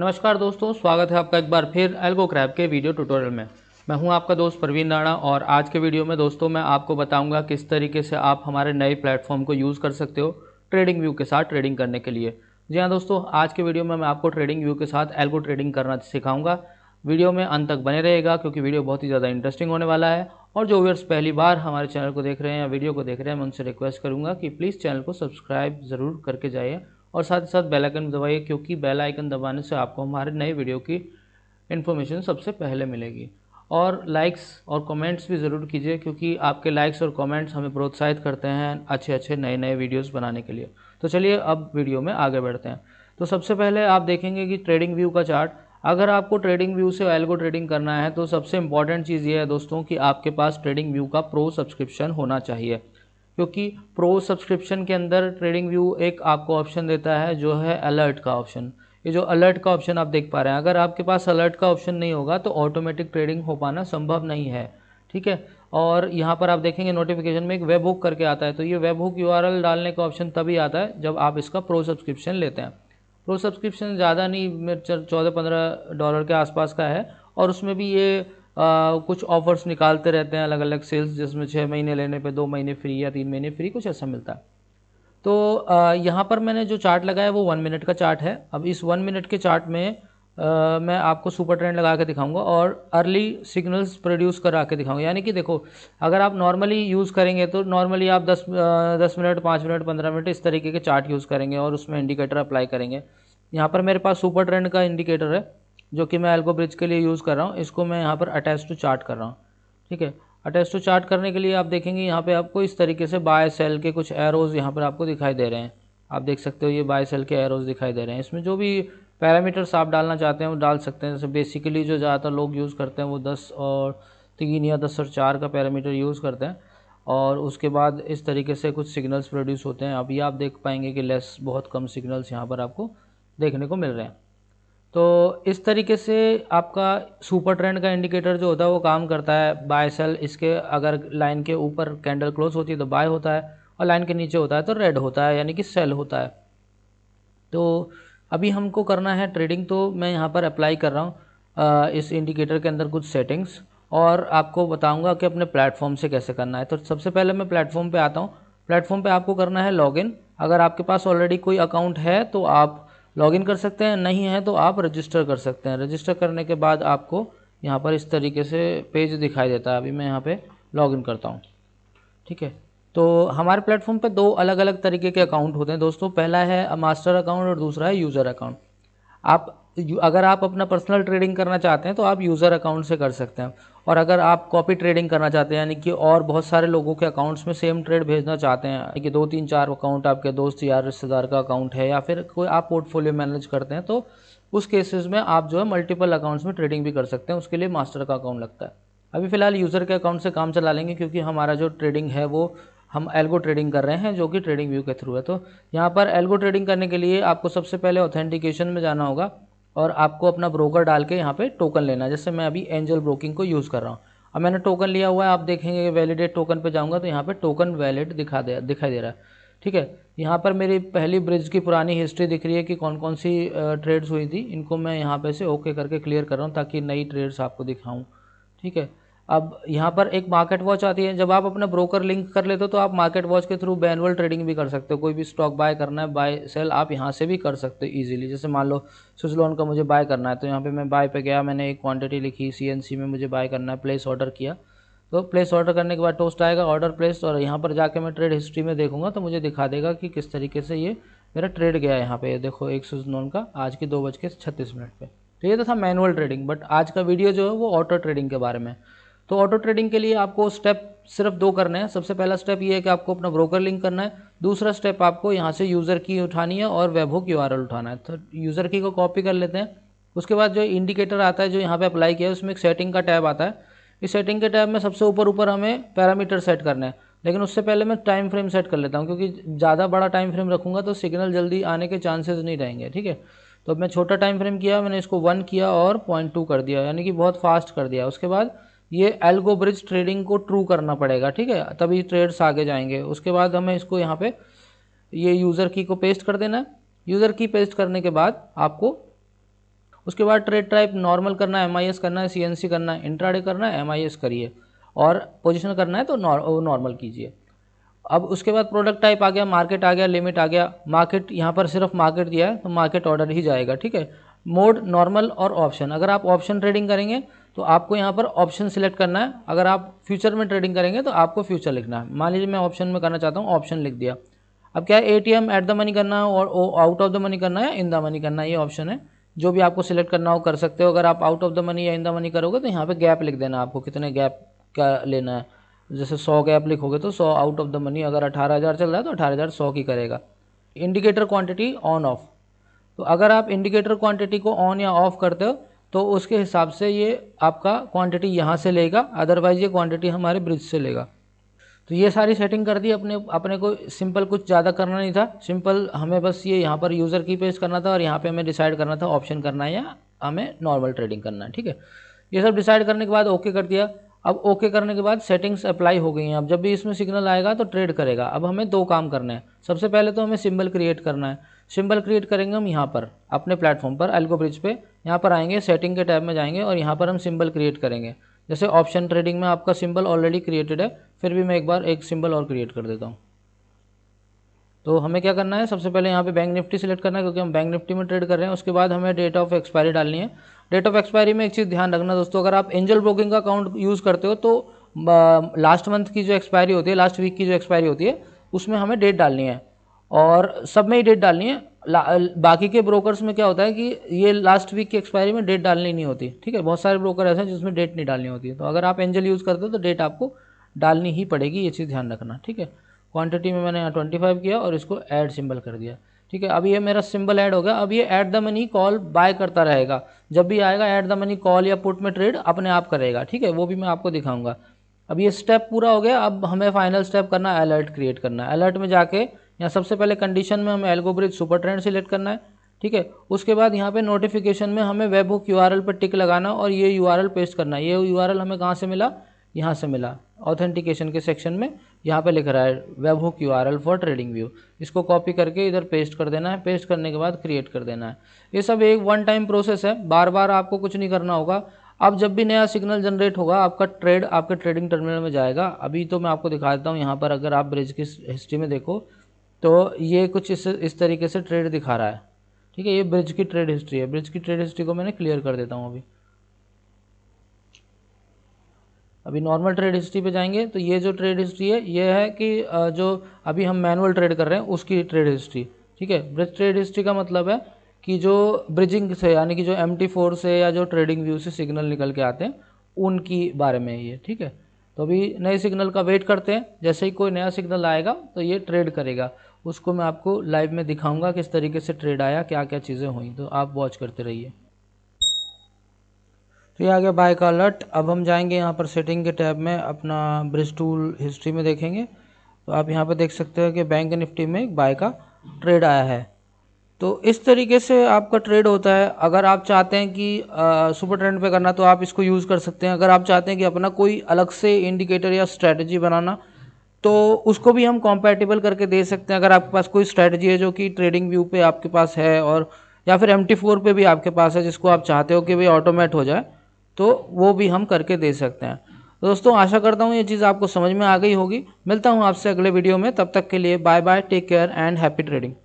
नमस्कार दोस्तों स्वागत है आपका एक बार फिर एल्गो क्रैप के वीडियो ट्यूटोरियल में मैं हूं आपका दोस्त प्रवीण राणा और आज के वीडियो में दोस्तों मैं आपको बताऊंगा किस तरीके से आप हमारे नए प्लेटफॉर्म को यूज़ कर सकते हो ट्रेडिंग व्यू के साथ ट्रेडिंग करने के लिए जी हाँ दोस्तों आज के वीडियो में मैं आपको ट्रेडिंग व्यू के साथ एल्गो ट्रेडिंग करना सिखाऊंगा वीडियो में अंत तक बने रहेगा क्योंकि वीडियो बहुत ही ज़्यादा इंटरेस्टिंग होने वाला है और जो व्यूअर्स पहली बार हमारे चैनल को देख रहे हैं या वीडियो को देख रहे हैं मैं उनसे रिक्वेस्ट करूँगा कि प्लीज़ चैनल को सब्सक्राइब ज़रूर करके जाइए और साथ ही साथ बेल आइकन दबाइए क्योंकि बेल आइकन दबाने से आपको हमारे नए वीडियो की इन्फॉर्मेशन सबसे पहले मिलेगी और लाइक्स और कमेंट्स भी ज़रूर कीजिए क्योंकि आपके लाइक्स और कमेंट्स हमें प्रोत्साहित करते हैं अच्छे अच्छे नए नए वीडियोस बनाने के लिए तो चलिए अब वीडियो में आगे बढ़ते हैं तो सबसे पहले आप देखेंगे कि ट्रेडिंग व्यू का चार्ट अगर आपको ट्रेडिंग व्यू से एल्गो ट्रेडिंग करना है तो सबसे इंपॉर्टेंट चीज़ ये है दोस्तों कि आपके पास ट्रेडिंग व्यू का प्रो सब्सक्रिप्शन होना चाहिए क्योंकि प्रो सब्सक्रिप्शन के अंदर ट्रेडिंग व्यू एक आपको ऑप्शन देता है जो है अलर्ट का ऑप्शन ये जो अलर्ट का ऑप्शन आप देख पा रहे हैं अगर आपके पास अलर्ट का ऑप्शन नहीं होगा तो ऑटोमेटिक ट्रेडिंग हो पाना संभव नहीं है ठीक है और यहाँ पर आप देखेंगे नोटिफिकेशन में एक वेब हुक करके आता है तो ये वेब हुक यू डालने का ऑप्शन तभी आता है जब आप इसका प्रो सब्सक्रिप्शन लेते हैं प्रो सब्सक्रिप्शन ज़्यादा नहीं मेरे चौदह पंद्रह डॉलर के आसपास का है और उसमें भी ये कुछ ऑफर्स निकालते रहते हैं अलग अलग सेल्स जिसमें छः महीने लेने पे दो महीने फ्री या तीन महीने फ्री कुछ ऐसा मिलता है तो यहाँ पर मैंने जो चार्ट लगाया वो वन मिनट का चार्ट है अब इस वन मिनट के चार्ट में आ, मैं आपको सुपर ट्रेंड लगा के दिखाऊंगा और अर्ली सिग्नल्स प्रोड्यूस करा के दिखाऊंगा यानी कि देखो अगर आप नॉर्मली यूज़ करेंगे तो नॉर्मली आप 10 दस मिनट पाँच मिनट पंद्रह मिनट इस तरीके के चार्ट यूज़ करेंगे और उसमें इंडिकेटर अप्लाई करेंगे यहाँ पर मेरे पास सुपर ट्रेंड का इंडिकेटर है जो कि मैं एल्गो ब्रिज के लिए यूज़ कर रहा हूँ इसको मैं यहाँ पर अटैच टू चार्ट कर रहा हूँ ठीक है अटैच टू चार्ट करने के लिए आप देखेंगे यहाँ पे आपको इस तरीके से बाय सेल के कुछ एरोज़ यहाँ पर आपको दिखाई दे रहे हैं आप देख सकते हो ये बाय सेल के एरोज़ दिखाई दे रहे हैं इसमें जो भी पैरामीटर्स आप डालना चाहते हैं वो डाल सकते हैं जैसे बेसिकली जो ज़्यादातर लोग यूज़ करते हैं वो दस और तीन या दस और चार का पैरामीटर यूज़ करते हैं और उसके बाद इस तरीके से कुछ सिग्नल्स प्रोड्यूस होते हैं अब ये आप देख पाएंगे कि लेस बहुत कम सिग्नल्स यहाँ पर आपको देखने को मिल रहे हैं तो इस तरीके से आपका सुपर ट्रेंड का इंडिकेटर जो होता है वो काम करता है बाय सेल इसके अगर लाइन के ऊपर कैंडल क्लोज होती है तो बाय होता है और लाइन के नीचे होता है तो रेड होता है यानी कि सेल होता है तो अभी हमको करना है ट्रेडिंग तो मैं यहाँ पर अप्लाई कर रहा हूँ इस इंडिकेटर के अंदर कुछ सेटिंग्स और आपको बताऊँगा कि अपने प्लेटफॉर्म से कैसे करना है तो सबसे पहले मैं प्लेटफॉर्म पर आता हूँ प्लेटफॉर्म पर आपको करना है लॉगिन अगर आपके पास ऑलरेडी कोई अकाउंट है तो आप लॉगिन कर सकते हैं नहीं है तो आप रजिस्टर कर सकते हैं रजिस्टर करने के बाद आपको यहाँ पर इस तरीके से पेज दिखाई देता है अभी मैं यहाँ पे लॉगिन करता हूँ ठीक है तो हमारे प्लेटफॉर्म पे दो अलग अलग तरीके के अकाउंट होते हैं दोस्तों पहला है मास्टर अकाउंट और दूसरा है यूज़र अकाउंट आप अगर आप अपना पर्सनल ट्रेडिंग करना चाहते हैं तो आप यूज़र अकाउंट से कर सकते हैं और अगर आप कॉपी ट्रेडिंग करना चाहते हैं यानी कि और बहुत सारे लोगों के अकाउंट्स में सेम ट्रेड भेजना चाहते हैं यानी कि दो तीन चार अकाउंट आपके दोस्त यार रिश्तेदार का अकाउंट है या फिर कोई आप पोर्टफोलियो मैनेज करते हैं तो उस केसेस में आप जो है मल्टीपल अकाउंट्स में ट्रेडिंग भी कर सकते हैं उसके लिए मास्टर का अकाउंट लगता है अभी फ़िलहाल यूज़र के अकाउंट से काम चला लेंगे क्योंकि हमारा जो ट्रेडिंग है वो हम एल्गो ट्रेडिंग कर रहे हैं जो कि ट्रेडिंग व्यू के थ्रू है तो यहाँ पर एल्गो ट्रेडिंग करने के लिए आपको सबसे पहले ऑथेंटिकेशन में जाना होगा और आपको अपना ब्रोकर डाल के यहाँ पे टोकन लेना है जैसे मैं अभी एंजल ब्रोकिंग को यूज़ कर रहा हूँ अब मैंने टोकन लिया हुआ है आप देखेंगे वैलिडेट टोकन पे जाऊँगा तो यहाँ पे टोकन वैलिड दिखा दे दिखाई दे रहा है ठीक है यहाँ पर मेरी पहली ब्रिज की पुरानी हिस्ट्री दिख रही है कि कौन कौन सी ट्रेड्स हुई थी इनको मैं यहाँ पे से ओके करके क्लियर कर रहा हूँ ताकि नई ट्रेड्स आपको दिखाऊँ ठीक है अब यहाँ पर एक मार्केट वॉच आती है जब आप अपना ब्रोकर लिंक कर लेते हो तो आप मार्केट वॉच के थ्रू बैनुअल ट्रेडिंग भी कर सकते हो कोई भी स्टॉक बाय करना है बाय सेल आप यहाँ से भी कर सकते हो इजीली जैसे मान लो स्विच लोन का मुझे बाय करना है तो यहाँ पे मैं बाय पे गया मैंने एक क्वांटिटी लिखी सी में मुझे बाय करना है प्लेस ऑर्डर किया तो प्लेस ऑर्डर करने के बाद टोस्ट आएगा ऑर्डर प्लेस और यहाँ पर जाके मैं ट्रेड हिस्ट्री में देखूँगा तो मुझे दिखा देगा कि किस तरीके से ये मेरा ट्रेड गया है यहाँ पर देखो एक स्विच लोन का आज के दो बज के छत्तीस मिनट पर तो ये तो था मैनुअल ट्रेडिंग बट आज का वीडियो जो है वो ऑटो ट्रेडिंग के बारे में तो ऑटो ट्रेडिंग के लिए आपको स्टेप सिर्फ दो करने हैं सबसे पहला स्टेप ये है कि आपको अपना ब्रोकर लिंक करना है दूसरा स्टेप आपको यहाँ से यूज़र की उठानी है और वेबो की आर उठाना है तो यूज़र की को कॉपी कर लेते हैं उसके बाद जो इंडिकेटर आता है जो यहाँ पे अप्लाई किया है उसमें एक सेटिंग का टैब आता है इस सेटिंग के टैब में सबसे ऊपर ऊपर हमें पैरामीटर सेट करना है लेकिन उससे पहले मैं टाइम फ्रेम सेट कर लेता हूँ क्योंकि ज़्यादा बड़ा टाइम फ्रेम रखूँगा तो सिग्नल जल्दी आने के चांसेज नहीं रहेंगे ठीक है तो मैं छोटा टाइम फ्रेम किया मैंने इसको वन किया और पॉइंट टू कर दिया यानी कि बहुत फास्ट कर दिया उसके बाद ये एल्गो ब्रिज ट्रेडिंग को ट्रू करना पड़ेगा ठीक है तभी ट्रेड्स आगे जाएंगे उसके बाद हमें इसको यहाँ पे ये यूज़र की को पेस्ट कर देना है यूज़र की पेस्ट करने के बाद आपको उसके बाद ट्रेड टाइप नॉर्मल करना है एम करना है सी करना है इंट्राडे करना है एम करिए और पोजिशन करना है तो नॉर्मल कीजिए अब उसके बाद प्रोडक्ट टाइप आ गया मार्केट आ गया लिमिट आ गया मार्केट यहाँ पर सिर्फ मार्केट दिया है तो मार्केट ऑर्डर ही जाएगा ठीक है मोड नॉर्मल और ऑप्शन अगर आप ऑप्शन ट्रेडिंग करेंगे तो आपको यहाँ पर ऑप्शन सिलेक्ट करना है अगर आप फ्यूचर में ट्रेडिंग करेंगे तो आपको फ्यूचर लिखना है मान लीजिए मैं ऑप्शन में करना चाहता हूँ ऑप्शन लिख दिया अब क्या है A T at the money करना है और आउट ऑफ द मनी करना है इन द मनी करना है ये ऑप्शन है जो भी आपको सिलेक्ट करना हो कर सकते हो अगर आप आउट ऑफ द मनी या इन द मनी करोगे तो यहाँ पर गैप लिख देना आपको कितने गैप का लेना है जैसे सौ गैप लिखोगे तो सौ आउट ऑफ द मनी अगर अठारह हज़ार चल रहा है तो अठारह हज़ार सौ की करेगा इंडिकेटर क्वांटिटी ऑन ऑफ तो अगर आप इंडिकेटर क्वांटिटी को ऑन या ऑफ करते हो तो उसके हिसाब से ये आपका क्वांटिटी यहाँ से लेगा अदरवाइज़ ये क्वांटिटी हमारे ब्रिज से लेगा तो ये सारी सेटिंग कर दी अपने अपने को सिंपल कुछ ज़्यादा करना नहीं था सिंपल हमें बस ये यहाँ पर यूज़र की पेज करना था और यहाँ पे हमें डिसाइड करना था ऑप्शन करना है या हमें नॉर्मल ट्रेडिंग करना है ठीक है ये सब डिसाइड करने के बाद ओके कर दिया अब ओके करने के बाद सेटिंग्स अप्लाई हो गई हैं अब जब भी इसमें सिग्नल आएगा तो ट्रेड करेगा अब हमें दो काम करना है सबसे पहले तो हमें सिंबल क्रिएट करना है सिंबल क्रिएट करेंगे हम यहाँ पर अपने प्लेटफॉर्म पर एल्गो ब्रिज पर यहाँ पर आएंगे सेटिंग के टैब में जाएंगे और यहाँ पर हम सिंबल क्रिएट करेंगे जैसे ऑप्शन ट्रेडिंग में आपका सिंबल ऑलरेडी क्रिएटेड है फिर भी मैं एक बार एक सिंबल और क्रिएट कर देता हूँ तो हमें क्या करना है सबसे पहले यहाँ पे बैंक निफ्टी सेलेक्ट करना है क्योंकि हम बैंक निफ्टी में ट्रेड कर रहे हैं उसके बाद हमें डेट ऑफ एक्सपायरी डालनी है डेट ऑफ एक्सपायरी में एक चीज़ ध्यान रखना दोस्तों अगर आप एंजल ब्रोकिंग का अकाउंट यूज़ करते हो तो लास्ट मंथ की जो एक्सपायरी होती है लास्ट वीक की जो एक्सपायरी होती है उसमें हमें डेट डालनी है और सब में ही डेट डालनी है बाकी के ब्रोकर्स में क्या होता है कि ये लास्ट वीक की एक्सपायरी में डेट डालनी नहीं होती ठीक है बहुत सारे ब्रोकर ऐसे हैं जिसमें डेट नहीं डालनी होती है तो अगर आप एंजल यूज़ करते हो तो डेट आपको डालनी ही पड़ेगी ये चीज़ ध्यान रखना ठीक है क्वांटिटी में मैंने यहाँ ट्वेंटी फाइव किया और इसको ऐड सिंबल कर दिया ठीक है अब ये मेरा सिंबल ऐड हो गया अब ये at the money call buy करता रहेगा जब भी आएगा ऐट द मनी कॉल या पुट में ट्रेड अपने आप करेगा ठीक है वो भी मैं आपको दिखाऊंगा अब ये स्टेप पूरा हो गया अब हमें फाइनल स्टेप करना अलर्ट क्रिएट करना अलर्ट में जाके यहाँ सबसे पहले कंडीशन में हमें एल्गोब्रिज सुपर ट्रेंड सेलेक्ट करना है ठीक है उसके बाद यहाँ पे नोटिफिकेशन में हमें वेब बुक यू पर टिक लगाना और ये यू पेस्ट करना है ये यू हमें कहाँ से मिला यहाँ से मिला ऑथेंटिकेशन के सेक्शन में यहाँ पे लिख रहा है webhook U for TradingView इसको कॉपी करके इधर पेस्ट कर देना है पेस्ट करने के बाद क्रिएट कर देना है ये सब एक वन टाइम प्रोसेस है बार बार आपको कुछ नहीं करना होगा अब जब भी नया सिग्नल जनरेट होगा आपका ट्रेड आपके ट्रेडिंग टर्मिनल में जाएगा अभी तो मैं आपको दिखा देता हूँ यहाँ पर अगर आप ब्रिज की हिस्ट्री में देखो तो ये कुछ इस इस तरीके से ट्रेड दिखा रहा है ठीक है ये ब्रिज की ट्रेड हिस्ट्री है ब्रिज की ट्रेड हिस्ट्री को मैंने क्लियर कर देता हूँ अभी अभी नॉर्मल ट्रेड हिस्ट्री पे जाएंगे तो ये जो ट्रेड हिस्ट्री है ये है कि जो अभी हम मैनुअल ट्रेड कर रहे हैं उसकी ट्रेड हिस्ट्री ठीक है ब्रिज ट्रेड हिस्ट्री का मतलब है कि जो ब्रिजिंग से यानी कि जो एम टी फोर से या जो ट्रेडिंग व्यू से सिग्नल निकल के आते हैं उनकी बारे में ये ठीक है तो अभी नए सिग्नल का वेट करते हैं जैसे ही कोई नया सिग्नल आएगा तो ये ट्रेड करेगा उसको मैं आपको लाइव में दिखाऊंगा किस तरीके से ट्रेड आया क्या क्या चीज़ें हुई तो आप वॉच करते रहिए तो ये आ गया बाय का अलर्ट अब हम जाएंगे यहाँ पर सेटिंग के टैब में अपना ब्रिज टूल हिस्ट्री में देखेंगे तो आप यहाँ पर देख सकते हो कि बैंक निफ्टी में एक बाय का ट्रेड आया है तो इस तरीके से आपका ट्रेड होता है अगर आप चाहते हैं कि सुपर ट्रेंड पे करना तो आप इसको यूज़ कर सकते हैं अगर आप चाहते हैं कि अपना कोई अलग से इंडिकेटर या स्ट्रेटजी बनाना तो उसको भी हम कॉम्पैटिबल करके दे सकते हैं अगर आपके पास कोई स्ट्रेटजी है जो कि ट्रेडिंग व्यू पे आपके पास है और या फिर एम टी फोर भी आपके पास है जिसको आप चाहते हो कि भाई ऑटोमेट हो जाए तो वो भी हम करके दे सकते हैं तो दोस्तों आशा करता हूँ ये चीज़ आपको समझ में आ गई होगी मिलता हूँ आपसे अगले वीडियो में तब तक के लिए bye bye take care and happy trading